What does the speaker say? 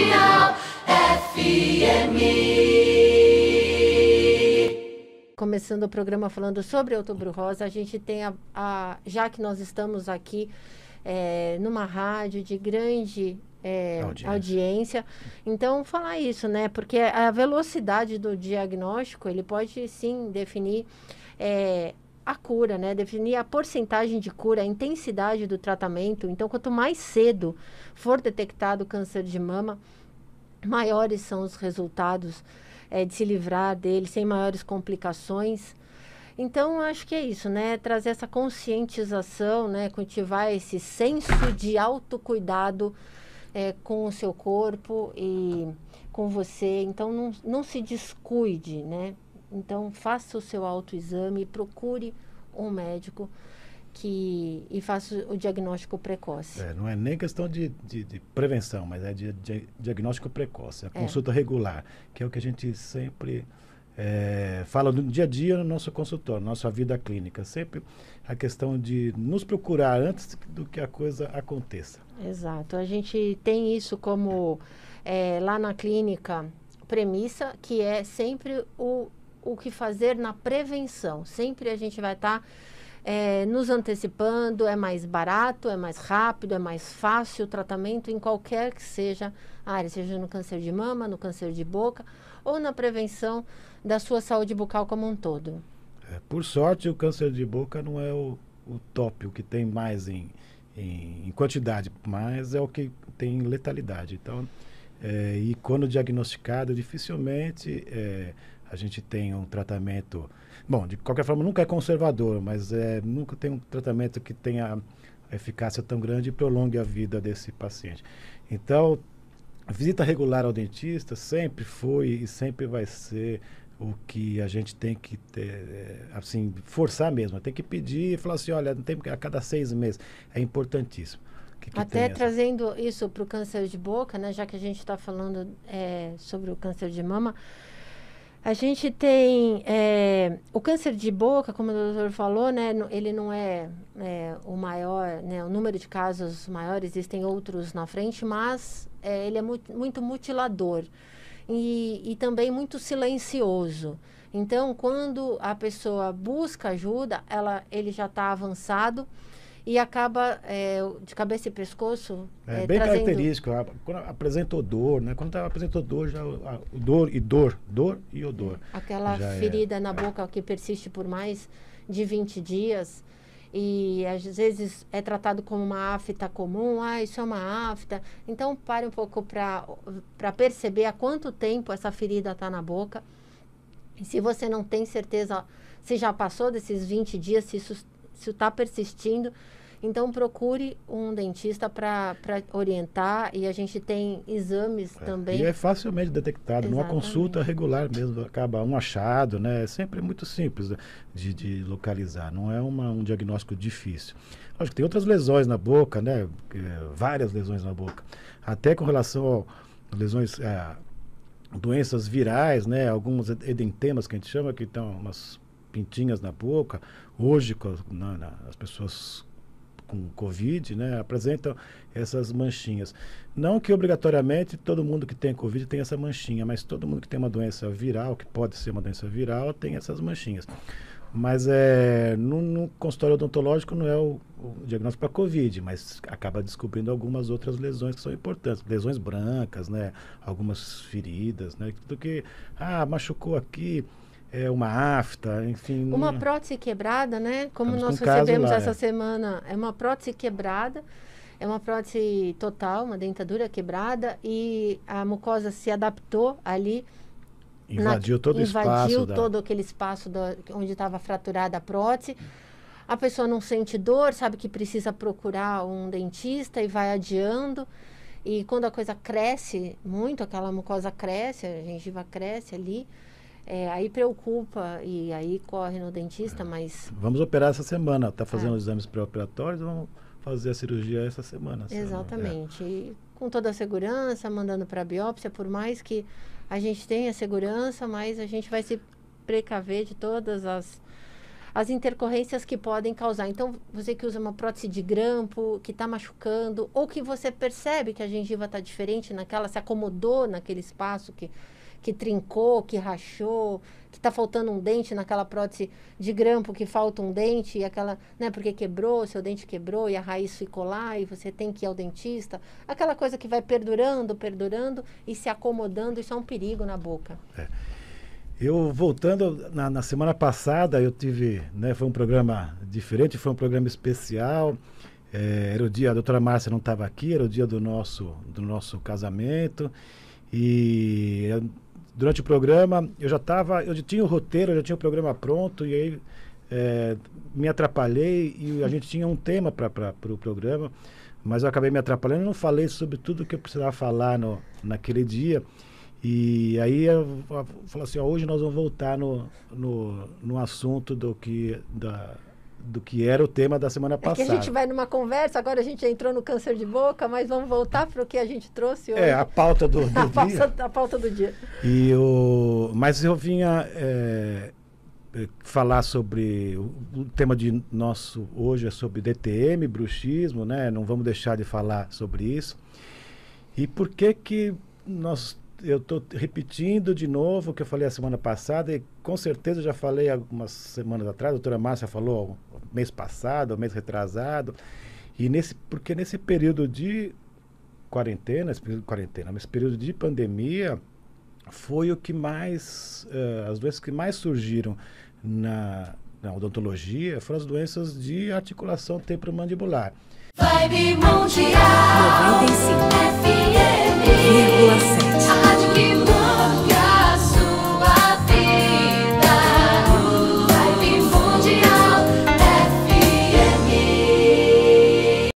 Mundial FM. Começando o programa falando sobre Outubro Rosa, a gente tem a, a já que nós estamos aqui é, numa rádio de grande é, audiência. audiência. Então, falar isso, né? Porque a velocidade do diagnóstico, ele pode sim definir é, a cura, né? Definir a porcentagem de cura, a intensidade do tratamento. Então, quanto mais cedo for detectado o câncer de mama, maiores são os resultados é, de se livrar dele, sem maiores complicações. Então, acho que é isso, né? Trazer essa conscientização, né? Cultivar esse senso de autocuidado é, com o seu corpo e com você. Então, não, não se descuide, né? Então, faça o seu autoexame, procure um médico que, e faça o diagnóstico precoce. É, não é nem questão de, de, de prevenção, mas é de, de diagnóstico precoce, a é. consulta regular, que é o que a gente sempre é, fala no dia a dia no nosso consultório, nossa vida clínica. Sempre a questão de nos procurar antes do que a coisa aconteça. Exato. A gente tem isso como é, lá na clínica premissa, que é sempre o o que fazer na prevenção. Sempre a gente vai estar tá, é, nos antecipando, é mais barato, é mais rápido, é mais fácil o tratamento em qualquer que seja a área, seja no câncer de mama, no câncer de boca ou na prevenção da sua saúde bucal como um todo. É, por sorte, o câncer de boca não é o, o top, o que tem mais em, em, em quantidade, mas é o que tem letalidade. Então, é, e quando diagnosticado, dificilmente é, a gente tem um tratamento. Bom, de qualquer forma, nunca é conservador, mas é, nunca tem um tratamento que tenha eficácia tão grande e prolongue a vida desse paciente. Então, visita regular ao dentista sempre foi e sempre vai ser o que a gente tem que ter, é, assim forçar mesmo tem que pedir e falar assim olha tem a cada seis meses é importantíssimo que que até trazendo isso para o câncer de boca né já que a gente está falando é, sobre o câncer de mama a gente tem é, o câncer de boca, como o doutor falou, né? Ele não é, é o maior, né? O número de casos maior, existem outros na frente, mas é, ele é muito, muito mutilador e, e também muito silencioso. Então, quando a pessoa busca ajuda, ela, ele já está avançado e acaba é, de cabeça e pescoço. É, é bem trazendo... característico. Quando dor né? Quando apresentou dor já dor e dor, dor e odor. Aquela é. ferida na boca que persiste por mais de 20 dias e às vezes é tratado como uma afta comum, ah, isso é uma afta. Então pare um pouco para perceber há quanto tempo essa ferida está na boca. E se você não tem certeza se já passou desses 20 dias, se isso isso está persistindo, então procure um dentista para orientar e a gente tem exames é, também. E é facilmente detectado, Exatamente. numa consulta regular mesmo, acaba um achado, né? É sempre muito simples de, de localizar, não é uma, um diagnóstico difícil. Acho que tem outras lesões na boca, né? É, várias lesões na boca. Até com relação a lesões. doenças virais, né? Alguns edentemas que a gente chama, que estão umas pintinhas na boca. Hoje, com, na, na, as pessoas com Covid, né, apresentam essas manchinhas. Não que obrigatoriamente todo mundo que tem Covid tem essa manchinha, mas todo mundo que tem uma doença viral, que pode ser uma doença viral, tem essas manchinhas. Mas é, no, no consultório odontológico não é o, o diagnóstico para Covid, mas acaba descobrindo algumas outras lesões que são importantes. Lesões brancas, né? Algumas feridas, né? Tudo que, ah, machucou aqui, é, uma afta, enfim. Uma é. prótese quebrada, né? Como nós recebemos lá, essa é. semana, é uma prótese quebrada, é uma prótese total, uma dentadura quebrada e a mucosa se adaptou ali. Invadiu na, todo o espaço. Invadiu todo da... aquele espaço onde estava fraturada a prótese. A pessoa não sente dor, sabe que precisa procurar um dentista e vai adiando. E quando a coisa cresce muito, aquela mucosa cresce, a gengiva cresce ali, é, aí preocupa e aí corre no dentista, é. mas. Vamos operar essa semana. Está fazendo é. os exames pré-operatórios, vamos fazer a cirurgia essa semana. Assim, né? Exatamente. Não, é. E com toda a segurança, mandando para biópsia, por mais que a gente tenha segurança, mas a gente vai se precaver de todas as, as intercorrências que podem causar. Então, você que usa uma prótese de grampo, que está machucando, ou que você percebe que a gengiva está diferente naquela, se acomodou naquele espaço que que trincou, que rachou, que está faltando um dente naquela prótese de grampo que falta um dente e aquela, né, porque quebrou, seu dente quebrou e a raiz ficou lá e você tem que ir ao dentista, aquela coisa que vai perdurando, perdurando e se acomodando, isso é um perigo na boca. É. Eu voltando na, na, semana passada, eu tive, né, foi um programa diferente, foi um programa especial. É, era o dia, a doutora Márcia não estava aqui, era o dia do nosso, do nosso casamento. E durante o programa, eu já estava, eu já tinha o roteiro, eu já tinha o programa pronto, e aí é, me atrapalhei e a gente tinha um tema para o pro programa, mas eu acabei me atrapalhando e não falei sobre tudo que eu precisava falar no, naquele dia. E aí eu, eu, eu, eu falei assim, ó, hoje nós vamos voltar no, no, no assunto do que da, do que era o tema da semana passada. É que a gente vai numa conversa, agora a gente entrou no câncer de boca, mas vamos voltar para o que a gente trouxe é, hoje. É, a pauta do, do a dia. Pauta, a pauta do dia. E o, mas eu vinha é, é falar sobre... O, o, tema de nosso hoje é sobre DTM, bruxismo, né? Não vamos deixar de falar sobre isso. E por que que nós... Eu estou repetindo de novo o que eu falei a semana passada e com certeza já falei algumas semanas atrás, a doutora Márcia falou mês passado, mês retrasado. E nesse, porque nesse período de quarentena, esse período de quarentena, mas período de pandemia foi o que mais, uh, as doenças que mais surgiram na, na odontologia foram as doenças de articulação temporomandibular. Vibe Mundial 95.